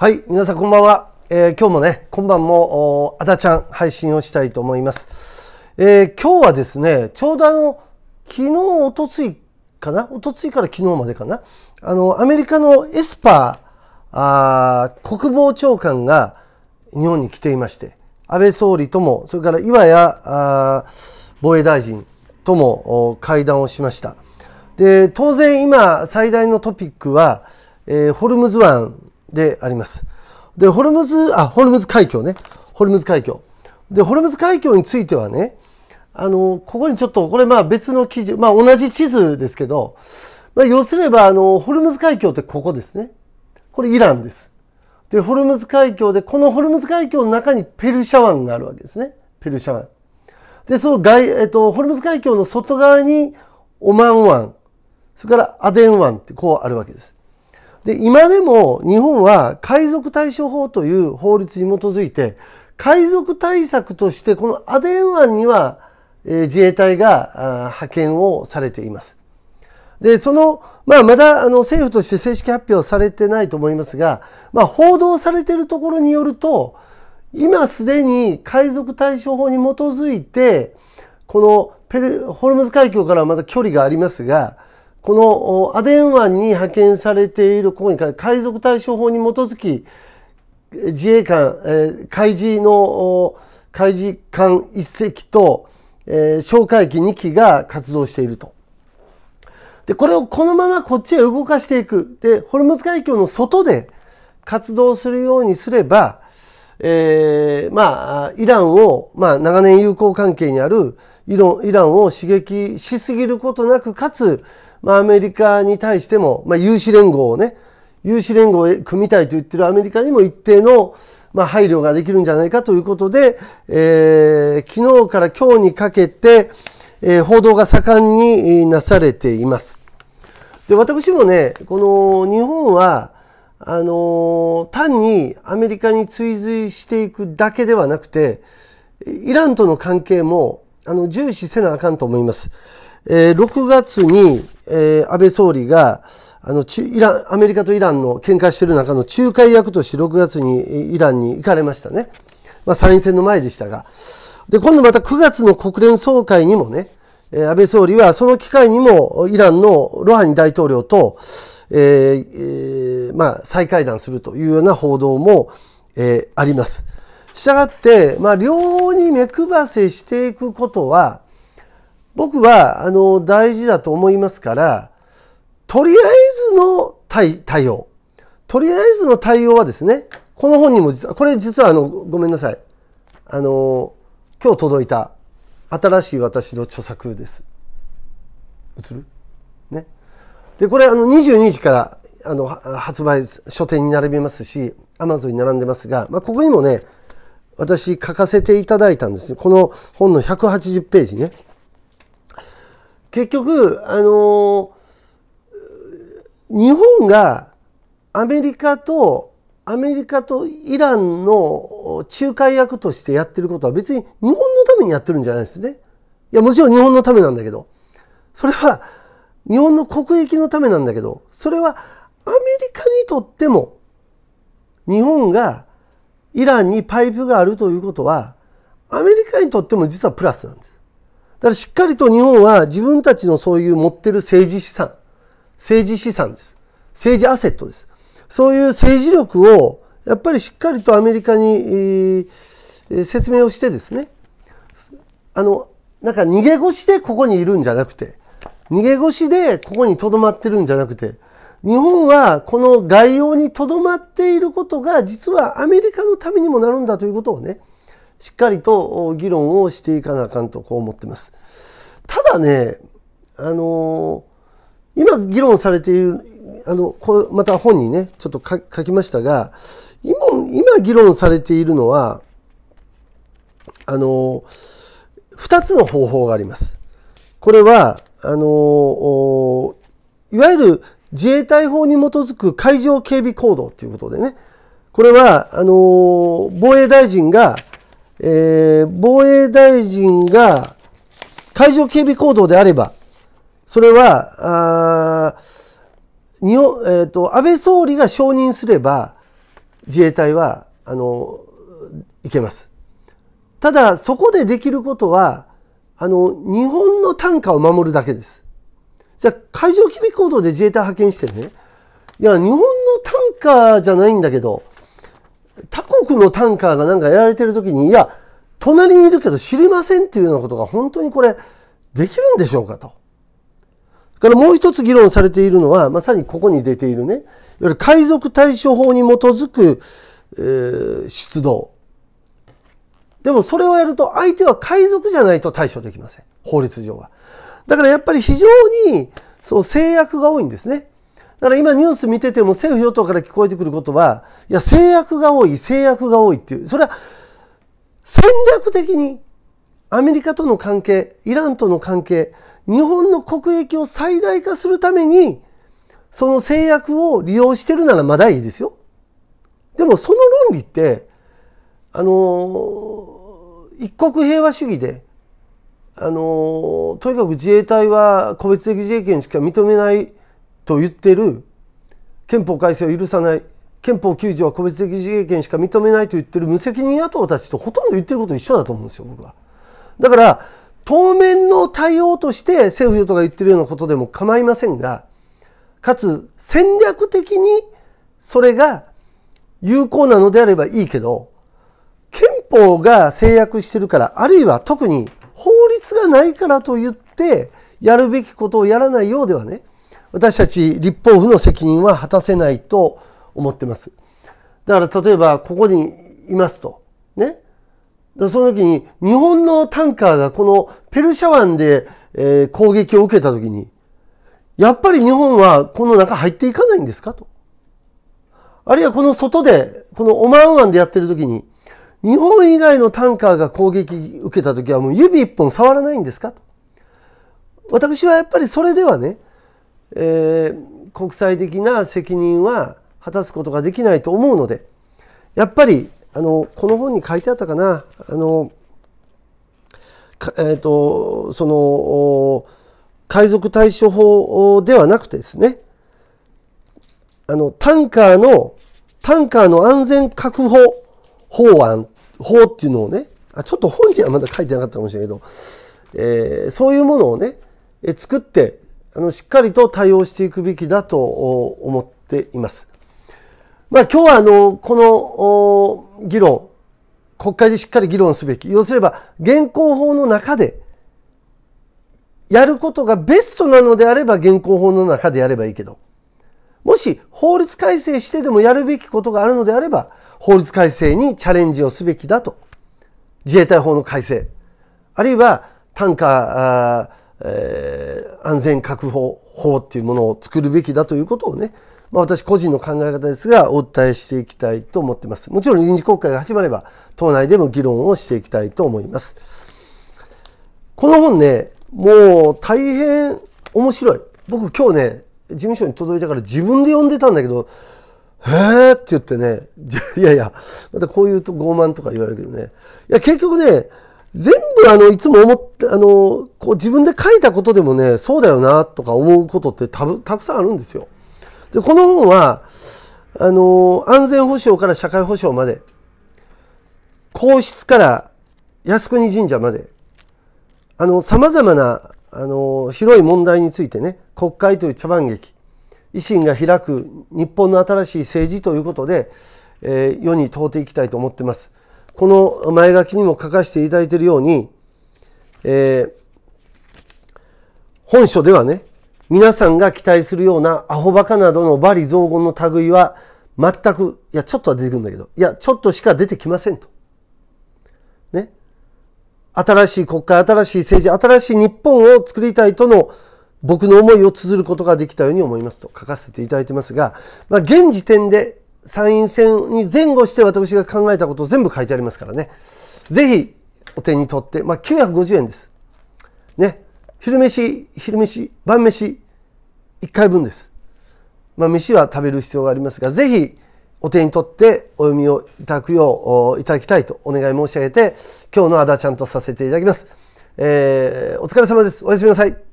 はい、皆さんこんばんは。えー、今日もね、今晩も、あだちゃん配信をしたいと思います。えー、今日はですね、ちょうどあの、昨日、おとついかなおとついから昨日までかなあの、アメリカのエスパー、あー国防長官が日本に来ていまして、安倍総理とも、それから岩屋防衛大臣とも会談をしました。で、当然今最大のトピックは、えー、ホルムズ湾であります。で、ホルムズ、あ、ホルムズ海峡ね。ホルムズ海峡。で、ホルムズ海峡についてはね、あの、ここにちょっと、これまあ別の記事、まあ同じ地図ですけど、まあ要すれば、あの、ホルムズ海峡ってここですね。これイランです。で、ホルムズ海峡で、このホルムズ海峡の中にペルシャ湾があるわけですね。ペルシャ湾。で、その外、えっと、ホルムズ海峡の外側にオマン湾、それからアデン湾ってこうあるわけです。で、今でも日本は海賊対処法という法律に基づいて、海賊対策としてこのアデン湾には、え自衛隊が派遣をされています。で、その、まあ、まだあの政府として正式発表されてないと思いますが、まあ、報道されているところによると、今すでに海賊対処法に基づいて、このペルホルムズ海峡からまだ距離がありますが、このアデン湾に派遣されているここに海賊対処法に基づき自衛官、え海事の海事艦1隻と、え哨戒機2機が活動していると。でこれをこのままこっちへ動かしていくでホルムズ海峡の外で活動するようにすれば、えー、まあイランを、まあ、長年友好関係にあるイランを刺激しすぎることなくかつまあ、アメリカに対しても、まあ、有志連合をね、有志連合を組みたいと言ってるアメリカにも一定の、まあ、配慮ができるんじゃないかということで、えー、昨日から今日にかけて、えー、報道が盛んになされています。で、私もね、この日本は、あのー、単にアメリカに追随していくだけではなくて、イランとの関係も、あの、重視せなあかんと思います。えー、6月に、えー、安倍総理があのち、イランアメリカとイランの喧嘩している中の仲介役として6月にイランに行かれましたね、まあ、参院選の前でしたがで今度また9月の国連総会にもね安倍総理はその機会にもイランのロハニ大統領と、えーえー、まあ、再会談するというような報道も、えー、あります。したがって、まあ、両に目配せしていくことは僕はあの大事だと思いますからとりあえずの対対応とりあえずの対応はですねこの本にも実はこれ実はあのごめんなさいあの今日届いた新しい私の著作です。映るね。でこれあの22時からあの発売書店に並びますし Amazon に並んでますが、まあ、ここにもね私書かせていただいたんですこの本の180ページね結局、あのー、日本がアメリカとアメリカとイランの仲介役としてやってることは別に日本のためにやってるんじゃないですね。いやもちろん日本のためなんだけどそれは日本の国益のためなんだけどそれはアメリカにとっても日本がイランにパイプがあるということはアメリカにとっても実はプラスなんです。だからしっかりと日本は自分たちのそういう持ってる政治資産、政治資産です。政治アセットです。そういう政治力をやっぱりしっかりとアメリカに、えー、説明をしてですね、あの、なんか逃げ腰でここにいるんじゃなくて、逃げ腰でここに留まってるんじゃなくて、日本はこの概要にとどまっていることが実はアメリカのためにもなるんだということをねしっかりと議論をしていかなあかんとこう思ってます。ただね、あのー、今議論されている、あの、これまた本にね、ちょっと書きましたが、今、今議論されているのは、あのー、二つの方法があります。これは、あのー、いわゆる自衛隊法に基づく海上警備行動ということでね、これは、あの、防衛大臣がえー、防衛大臣が海上警備行動であれば、それは、あ日本、えっ、ー、と、安倍総理が承認すれば、自衛隊は、あの、いけます。ただ、そこでできることは、あの、日本の単価を守るだけです。じゃあ、海上警備行動で自衛隊派遣してね、いや、日本の単価じゃないんだけど、くのタンカーがなんかやられてる時にいや隣にいるけど知りませんっていうようなことが本当にこれできるんでしょうかと。からもう一つ議論されているのはまさにここに出ているねいわゆる海賊対処法に基づく、えー、出動でもそれをやると相手は海賊じゃないと対処できません法律上はだからやっぱり非常にその制約が多いんですねだから今ニュース見てても政府与党から聞こえてくることは、いや、制約が多い、制約が多いっていう。それは戦略的にアメリカとの関係、イランとの関係、日本の国益を最大化するために、その制約を利用してるならまだいいですよ。でもその論理って、あの、一国平和主義で、あの、とにかく自衛隊は個別的自衛権しか認めないと言ってる憲法改正を許さない憲法9条は個別的自衛権しか認めないと言ってる無責任野党たちとほとんど言ってること一緒だと思うんですよ僕は。だから当面の対応として政府与党が言ってるようなことでも構いませんがかつ戦略的にそれが有効なのであればいいけど憲法が制約してるからあるいは特に法律がないからといってやるべきことをやらないようではね私たち立法府の責任は果たせないと思ってます。だから例えばここにいますと。ね。その時に日本のタンカーがこのペルシャ湾で、え攻撃を受けた時に、やっぱり日本はこの中入っていかないんですかと。あるいはこの外で、このオマーン湾でやってる時に、日本以外のタンカーが攻撃受けた時はもう指一本触らないんですかと。私はやっぱりそれではね、えー、国際的な責任は果たすことができないと思うのでやっぱりあのこの本に書いてあったかなあのえーと、とその海賊対処法ではなくてですねあのタンカーのタンカーの安全確保法案法っていうのをねあちょっと本にはまだ書いてなかったかもしれないけど、えー、そういうものをね作ってあのしっかりと対応していくべきだと思っています。まあ、今日はあのこの議論国会でしっかり議論すべき要すれば現行法の中でやることがベストなのであれば現行法の中でやればいいけどもし法律改正してでもやるべきことがあるのであれば法律改正にチャレンジをすべきだと自衛隊法の改正あるいは単価えー、安全確保法っていうものを作るべきだということをね、まあ、私個人の考え方ですがお伝えしていきたいと思ってます。もちろん臨時国会が始まれば党内でも議論をしていきたいと思います。この本ね、もう大変面白い。僕今日ね、事務所に届いたから自分で読んでたんだけど、へーって言ってね、いやいや、またこういうと傲慢とか言われるけどね。いや結局ね、全部あのいつも思ってあのこう自分で書いたことでもねそうだよなとか思うことってたぶたくさんあるんですよ。でこの本はあの安全保障から社会保障まで皇室から靖国神社までさまざまなあの広い問題についてね国会という茶番劇維新が開く日本の新しい政治ということで、えー、世に問うていきたいと思ってます。この前書きにも書かせていただいているように、えー、本書ではね、皆さんが期待するようなアホバカなどの罵詈雑言の類は全く、いや、ちょっとは出てくるんだけど、いや、ちょっとしか出てきませんと。ね。新しい国会、新しい政治、新しい日本を作りたいとの僕の思いを綴ることができたように思いますと書かせていただいてますが、まあ、現時点で参院選に前後して私が考えたことを全部書いてありますからね。ぜひお手に取って、まあ、950円です。ね。昼飯、昼飯、晩飯、1回分です。まあ、飯は食べる必要がありますが、ぜひお手に取ってお読みをいただくよういただきたいとお願い申し上げて、今日のあだちゃんとさせていただきます。えー、お疲れ様です。おやすみなさい。